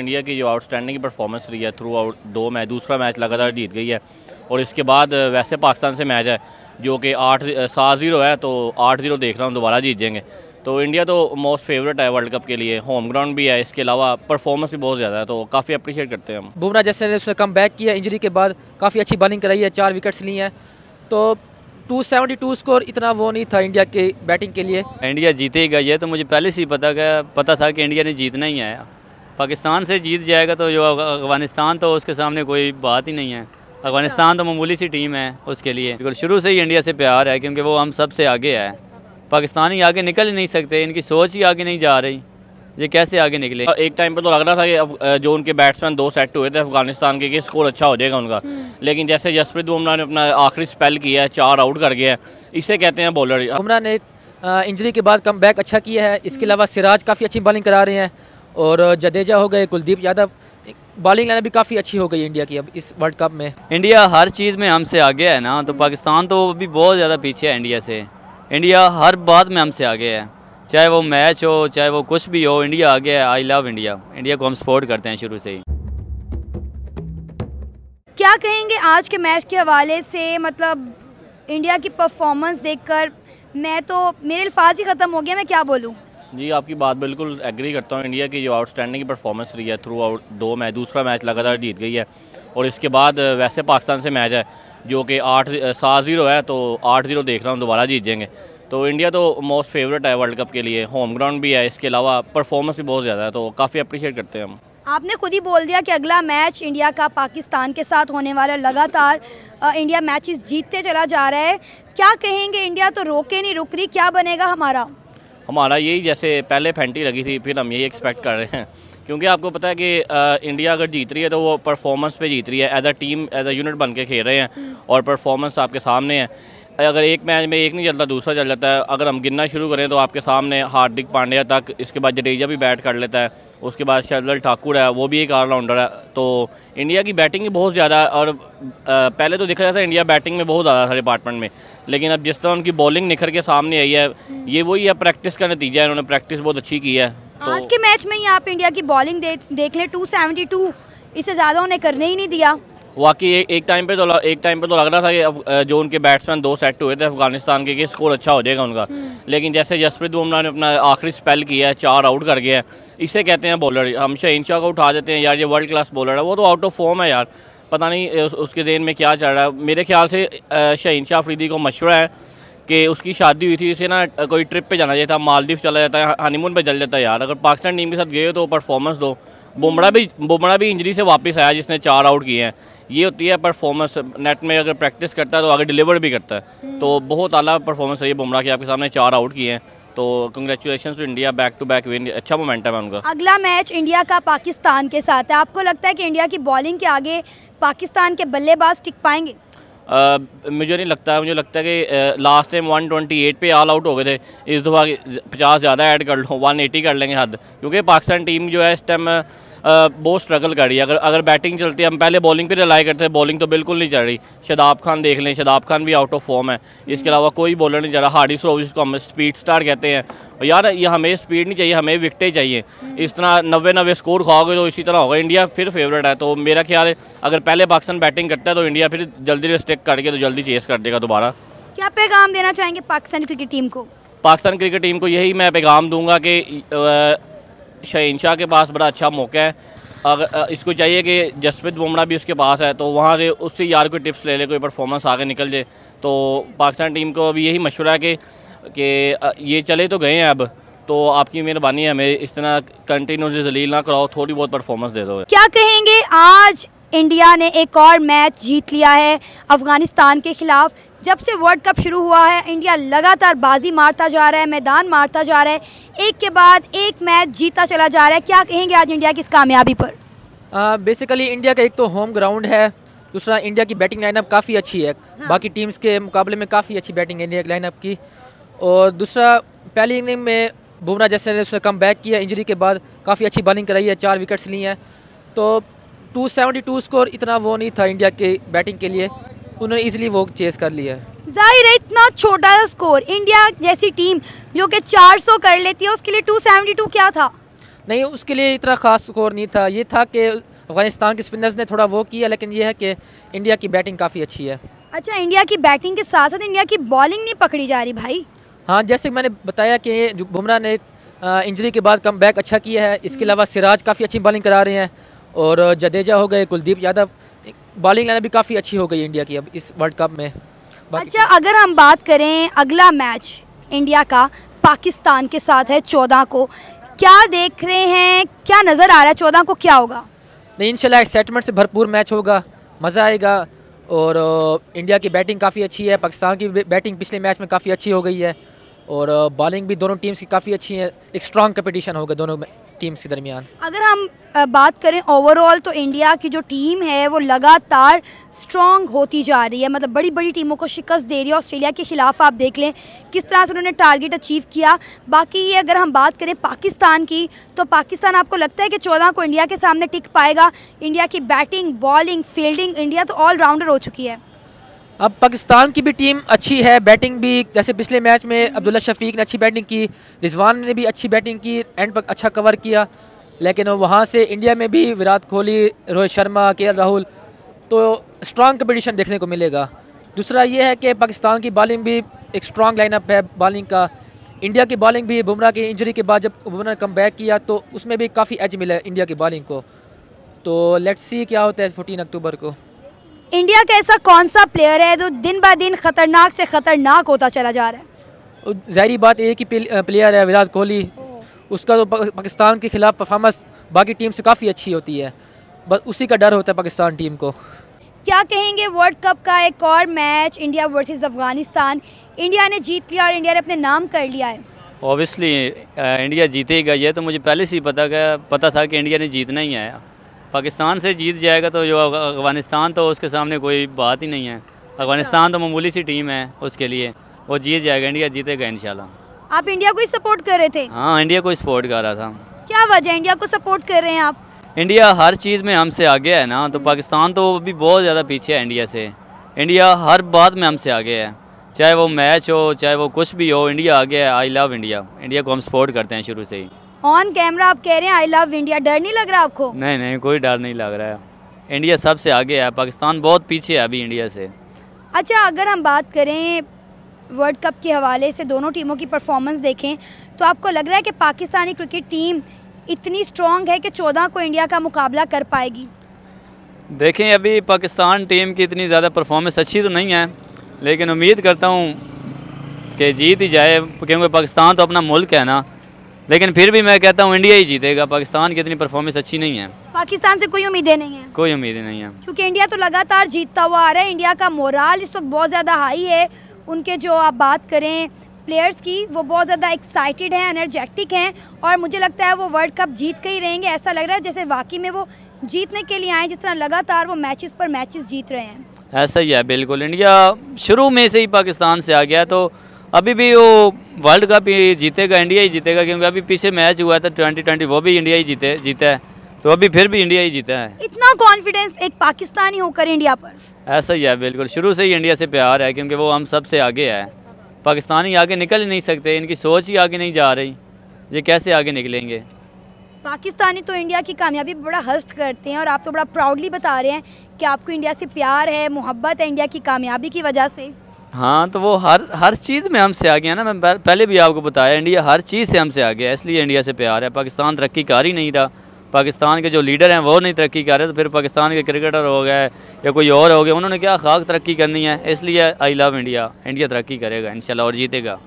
India की जो outstanding performance रही है थ्रू आउट दो मैच दूसरा मैच लगातार जीत गई है और इसके बाद वैसे पाकिस्तान से मैच है जो कि आठ सात जीरो है तो आठ जीरो देख रहा हूँ दोबारा जीत जाएंगे तो इंडिया तो मोस्ट फेवरेट है वर्ल्ड कप के लिए होम ग्राउंड भी है इसके अलावा परफॉर्मेंस भी बहुत ज़्यादा है तो काफ़ी अप्रिशिएट करते हैं हम बुमरा जैसे ने उसने कम बैक किया इंजरी के बाद काफ़ी अच्छी बॉलिंग कराई है चार विकेट्स ली हैं तो 272 स्कोर इतना वो नहीं था इंडिया के बैटिंग के लिए इंडिया जीतेगा ये तो मुझे पहले से ही पता पता था कि इंडिया ने जीतना ही है पाकिस्तान से जीत जाएगा तो जो अफगानिस्तान तो उसके सामने कोई बात ही नहीं है अफगानिस्तान तो अच्छा। मामूली सी टीम है उसके लिए बिल्कुल शुरू से ही इंडिया से प्यार है क्योंकि वो हम सबसे आगे है पाकिस्तानी आगे निकल ही नहीं सकते इनकी सोच ही आगे नहीं जा रही ये कैसे आगे निकले एक टाइम पर तो लग रहा था कि जो उनके बैट्समैन दो सेट हुए थे अफगानिस्तान के कि स्कोर अच्छा हो जाएगा उनका हम्म। लेकिन जैसे जसप्रीत बुमराह ने अपना आखिरी स्पेल किया है चार आउट कर गया है इसे कहते हैं बॉलर बुमराह ने इंजरी के बाद कम अच्छा किया है इसके हम्म। अलावा सिराज काफ़ी अच्छी बॉलिंग करा रहे हैं और जडेजा हो गए कुलदीप यादव बॉलिंग लाइन भी काफ़ी अच्छी हो गई इंडिया की अब इस वर्ल्ड कप में इंडिया हर चीज़ में हमसे आगे है ना तो पाकिस्तान तो अभी बहुत ज़्यादा पीछे है इंडिया से इंडिया हर बात में हमसे आगे है चाहे वो मैच हो चाहे वो कुछ भी हो इंडिया आगे है आई लव इंडिया इंडिया को हम सपोर्ट करते हैं शुरू से ही क्या कहेंगे आज के मैच के हवाले से मतलब इंडिया की परफॉर्मेंस देखकर मैं तो मेरे अल्फाज ही ख़त्म हो गया मैं क्या बोलूँ जी आपकी बात बिल्कुल एग्री करता हूँ इंडिया की जो आउटस्टैंडिंग परफॉर्मेंस रही है थ्रू आउट दो मैच दूसरा मैच लगातार जीत गई है और इसके बाद वैसे पाकिस्तान से मैच है जो कि आठ सात जीरो है तो आठ जीरो देख रहा हूँ दोबारा जीत जाएंगे तो इंडिया तो मोस्ट फेवरेट है वर्ल्ड कप के लिए होम ग्राउंड भी है इसके अलावा परफॉर्मेंस भी बहुत ज़्यादा है तो काफ़ी अप्रिशिएट करते हैं हम आपने खुद ही बोल दिया कि अगला मैच इंडिया का पाकिस्तान के साथ होने वाला लगातार इंडिया मैचेस जीतते चला जा रहा है क्या कहेंगे इंडिया तो रोके नहीं रुक रही क्या बनेगा हमारा हमारा यही जैसे पहले फेंटी लगी थी फिर हम यही एक्सपेक्ट कर रहे हैं क्योंकि आपको पता है कि आ, इंडिया अगर जीत रही है तो वो परफॉर्मेंस पे जीत रही है as a team as a unit बन के खेल रहे हैं हम्म। और परफॉर्मेंस आपके सामने है अगर एक मैच में एक नहीं चलता दूसरा चल जाता है अगर हम गिनना शुरू करें तो आपके सामने हार्दिक पांड्या तक इसके बाद जडेजा भी बैट कर लेता है उसके बाद शरदल ठाकुर है वो भी एक ऑलराउंडर है तो इंडिया की बैटिंग ही बहुत ज़्यादा और पहले तो देखा जाता है इंडिया बैटिंग में बहुत ज़्यादा था डिपार्टमेंट में लेकिन अब जिस तरह उनकी बॉलिंग निखर के सामने आई है ये वही है प्रैक्टिस का नतीजा है उन्होंने प्रैक्टिस बहुत अच्छी की है तो आज के मैच में ही आप इंडिया की बॉलिंग देख लें टू इसे ज़्यादा उन्हें करने ही नहीं दिया वाकई एक टाइम पे तो एक टाइम पे तो लग रहा था कि जो उनके बैट्समैन दो सेट हुए थे अफगानिस्तान के कि स्कोर अच्छा हो जाएगा उनका हम्म। लेकिन जैसे जसप्रीत बुमराह ने अपना आखिरी स्पेल किया है चार आउट कर गया है इसे कहते हैं बॉलर हम शाह को उठा देते हैं यार ये वर्ल्ड क्लास बॉलर है वो तो आउट ऑफ फॉर्म है यार पता नहीं उसके जेन में क्या चल रहा है मेरे ख्याल से शाह शाह अफरीदी को मशवरा है कि उसकी शादी हुई थी इसे ना कोई ट्रिप पे जाना चाहिए था मालदीव चला जाता है हनीमून पे चल जाता है यार अगर पाकिस्तान टीम के साथ गए हो तो परफॉर्मेंस दो बुमरा भी बुमरा भी इंजरी से वापस आया जिसने चार आउट किए हैं ये होती है परफॉर्मेंस नेट में अगर प्रैक्टिस करता है तो आगे डिलीवर भी करता है हम्म। तो बहुत अला परफॉर्मेंस रही है बुमरा की आपके सामने चार आउट किए हैं तो congratulation to India back to back win अच्छा मोमेंटम है उनका अगला मैच इंडिया का पाकिस्तान के साथ है आपको लगता है कि इंडिया की बॉलिंग के आगे पाकिस्तान के बल्लेबाज टिक पाएंगे मुझे नहीं लगता मुझे लगता है कि last time one twenty eight पे ऑल आउट हो गए थे इस दफ़ा पचास ज़्यादा ऐड कर लो वन एटी कर लेंगे हद क्योंकि पाकिस्तान टीम जो है इस टाइम बहुत स्ट्रगल कर रही है अगर अगर बैटिंग चलती है हम पहले बॉलिंग पे रिलाई करते थे बॉलिंग तो बिल्कुल नहीं चल रही शदाब खान देख लें शदाब खान भी आउट ऑफ फॉर्म है इसके अलावा कोई बॉलर नहीं चल रहा हार्डी स्लोव जिसको हम स्पीड स्टार कहते हैं यार ये हमें स्पीड नहीं चाहिए हमें विकटें चाहिए इस तरह नब्बे नब्बे स्कोर खाओगे तो इसी तरह होगा इंडिया फिर फेवरेट है तो मेरा ख्याल है अगर पहले पाकिस्तान बैटिंग करता है तो इंडिया फिर जल्दी रिस्टेक करके तो जल्दी चेस कर देगा दोबारा क्या पैगाम देना चाहेंगे पाकिस्तान क्रिकेट टीम को पाकिस्तान क्रिकेट टीम को यही मैं पैगाम दूंगा कि शहीन शाह के पास बड़ा अच्छा मौका है अगर इसको चाहिए कि जसप्रीत बुमराह भी उसके पास है तो वहाँ से उससे यार कोई टिप्स ले ले कोई परफॉर्मेंस आगे निकल जाए तो पाकिस्तान टीम को अभी यही मशवरा है कि कि ये चले तो गए हैं अब तो आपकी मेहरबानी है हमें इस तरह कंटिन्यू जलील ना कराओ थोड़ी बहुत परफॉर्मेंस दे दो क्या कहेंगे आज इंडिया ने एक और मैच जीत लिया है अफ़गानिस्तान के ख़िलाफ़ जब से वर्ल्ड कप शुरू हुआ है इंडिया लगातार बाजी मारता जा रहा है मैदान मारता जा रहा है एक के बाद एक मैच जीता चला जा रहा है क्या कहेंगे आज इंडिया की इस कामयाबी पर बेसिकली इंडिया का एक तो होम ग्राउंड है दूसरा इंडिया की बैटिंग लाइनअप काफ़ी अच्छी है हाँ। बाकी टीम्स के मुकाबले में काफ़ी अच्छी बैटिंग है इंडिया लाइनअप की और दूसरा पहली इनिंग में बुमराह जैसे ने उसने कम बैक किया इंजरी के बाद काफ़ी अच्छी बॉलिंग कराई है चार विकेट्स ली हैं तो 272 स्कोर इतना वो नहीं था इंडिया के बैटिंग के लिए उन्होंने इजिली वो चेस कर लिया जाहिर है इतना छोटा सा स्कोर इंडिया जैसी टीम जो कि 400 कर लेती है उसके लिए 272 क्या था नहीं उसके लिए इतना खास स्कोर नहीं था ये था कि अफगानिस्तान के स्पिनर्स ने थोड़ा वो किया लेकिन ये है कि इंडिया की बैटिंग काफ़ी अच्छी है अच्छा इंडिया की बैटिंग के साथ साथ इंडिया की बॉलिंग नहीं पकड़ी जा रही भाई हाँ जैसे मैंने बताया कि बुमराह ने इंजरी के बाद कम बैक अच्छा किया है इसके हम्म। अलावा सिराज काफ़ी अच्छी बॉलिंग करा रहे हैं और जडेजा हो गए कुलदीप यादव बॉलिंग लाइन भी काफ़ी अच्छी हो गई इंडिया की अब इस वर्ल्ड कप में अच्छा अगर हम बात करें अगला मैच इंडिया का पाकिस्तान के साथ है चौदह को क्या देख रहे हैं क्या नज़र आ रहा है चौदह को क्या होगा नहीं इंशाल्लाह एक्साइटमेंट से भरपूर मैच होगा मज़ा आएगा और इंडिया की बैटिंग काफ़ी अच्छी है पाकिस्तान की बैटिंग पिछले मैच में काफ़ी अच्छी हो गई है और बॉलिंग भी दोनों टीम्स की काफ़ी अच्छी है एक स्ट्रॉन्ग कंपटीशन होगा दोनों में टीम्स के दरमियान अगर हम बात करें ओवरऑल तो इंडिया की जो टीम है वो लगातार स्ट्रॉन्ग होती जा रही है मतलब बड़ी बड़ी टीमों को शिकस्त दे रही है ऑस्ट्रेलिया के ख़िलाफ़ आप देख लें किस तरह से उन्होंने टारगेट अचीव किया बाकी ये अगर हम बात करें पाकिस्तान की तो पाकिस्तान आपको लगता है कि चौदह को इंडिया के सामने टिक पाएगा इंडिया की बैटिंग बॉलिंग फील्डिंग इंडिया तो ऑलराउंडर हो चुकी है अब पाकिस्तान की भी टीम अच्छी है बैटिंग भी जैसे पिछले मैच में अब्दुल्ला शफीक ने अच्छी बैटिंग की रिजवान ने भी अच्छी बैटिंग की एंड पर अच्छा कवर किया लेकिन वहाँ से इंडिया में भी विराट कोहली रोहित शर्मा के राहुल तो स्ट्रांग कंपटीशन देखने को मिलेगा दूसरा ये है कि पाकिस्तान की बॉलिंग भी एक स्ट्रांग लाइनअप है बॉलिंग का इंडिया की बॉलिंग भी बुमराह की इंजरी के बाद जब बुमराह ने कम बैक किया तो उसमें भी काफ़ी एज मिला इंडिया की बॉलिंग को तो लेट्स सी क्या होता है फोर्टीन अक्टूबर को इंडिया का ऐसा कौन सा प्लेयर है जो दिन ब दिन खतरनाक से खतरनाक होता चला जा रहा है जहरी बात एक ही प्लेयर है विराट कोहली उसका तो पाकिस्तान के खिलाफ परफॉर्मेंस बाकी टीम से काफ़ी अच्छी होती है बस उसी का डर होता है पाकिस्तान टीम को क्या कहेंगे वर्ल्ड कप का एक और match India versus Afghanistan India ने जीत लिया और इंडिया ने अपने नाम कर लिया है ऑब्वियसली इंडिया जीतेगा ये तो मुझे पहले से ही पता पता था कि इंडिया ने जीतना ही आया पाकिस्तान से जीत जाएगा तो जो अफगानिस्तान तो उसके सामने कोई बात ही नहीं है अफगानिस्तान तो मामूली सी टीम है उसके लिए वो जीत जाएगा इंडिया जीतेगा इन आप इंडिया को ही सपोर्ट कर रहे थे हाँ इंडिया को ही सपोर्ट कर रहा था क्या वजह इंडिया को सपोर्ट कर रहे हैं आप इंडिया हर चीज़ में हमसे आगे है ना तो पाकिस्तान तो अभी बहुत ज़्यादा पीछे है इंडिया से इंडिया हर बात में हमसे आगे है चाहे वो मैच हो चाहे वो कुछ भी हो इंडिया आगे है आई लव इंडिया इंडिया को हम सपोर्ट करते हैं शुरू से ही ऑन कैमरा आप कह रहे हैं आई लव इंडिया डर नहीं लग रहा आपको नहीं नहीं कोई डर नहीं लग रहा है इंडिया सबसे आगे है पाकिस्तान बहुत पीछे है अभी इंडिया से अच्छा अगर हम बात करें वर्ल्ड कप के हवाले से दोनों टीमों की परफॉर्मेंस देखें तो आपको लग रहा है कि पाकिस्तानी क्रिकेट टीम इतनी स्ट्रॉन्ग है कि चौदह को इंडिया का मुकाबला कर पाएगी देखें अभी पाकिस्तान टीम की इतनी ज़्यादा परफॉर्मेंस अच्छी तो नहीं है लेकिन उम्मीद करता हूँ कि जीत ही जाए क्योंकि पाकिस्तान तो अपना मुल्क है ना लेकिन फिर भी मैं कहता हूँ इंडिया ही जीतेगा पाकिस्तान की इतनी परफॉर्मेंस अच्छी नहीं है पाकिस्तान से कोई उम्मीदें नहीं है कोई उम्मीदें नहीं है क्योंकि इंडिया तो लगातार जीतता हुआ आ रहा है इंडिया का मोरल इस वक्त बहुत ज़्यादा हाई है उनके जो आप बात करें प्लेयर्स की वो बहुत ज़्यादा एक्साइटेड हैं एनर्जेटिक हैं और मुझे लगता है वो वर्ल्ड कप जीत के ही रहेंगे ऐसा लग रहा है जैसे वाकई में वो जीतने के लिए आए जिस तरह लगातार वो मैचेस पर मैचेस जीत रहे हैं ऐसा ही है बिल्कुल इंडिया शुरू में से ही पाकिस्तान से आ गया तो अभी भी वो वर्ल्ड कप ही जीतेगा इंडिया ही जीतेगा क्योंकि अभी पीछे मैच हुआ था ट्वेंटी ट्वेंटी वो भी इंडिया ही जीते जीता है तो अभी फिर भी इंडिया ही जीता है इतना कॉन्फिडेंस एक पाकिस्तानी होकर इंडिया पर ऐसा ही है बिल्कुल शुरू से ही इंडिया से प्यार है क्योंकि वो हम सबसे आगे है पाकिस्तानी आगे निकल ही नहीं सकते इनकी सोच ही आगे नहीं जा रही ये कैसे आगे निकलेंगे पाकिस्तानी तो इंडिया की कामयाबी बड़ा हस्त करते हैं और आप तो बड़ा प्राउडली बता रहे हैं कि आपको इंडिया से प्यार है मोहब्बत है इंडिया की कामयाबी की वजह से हाँ तो वो हर हर चीज़ में हमसे आगे है ना मैं पहले भी आपको बताया इंडिया हर चीज़ से हमसे आगे है इसलिए इंडिया से प्यार है पाकिस्तान तरक्की कर ही नहीं रहा पाकिस्तान के जो लीडर हैं वो नहीं तरक्की कर रहे तो फिर पाकिस्तान के क्रिकेटर हो गए या कोई और हो गया उन्होंने क्या खाक तरक्की करनी है इसलिए आई लव इंडिया इंडिया तरक्की करेगा इन और जीतेगा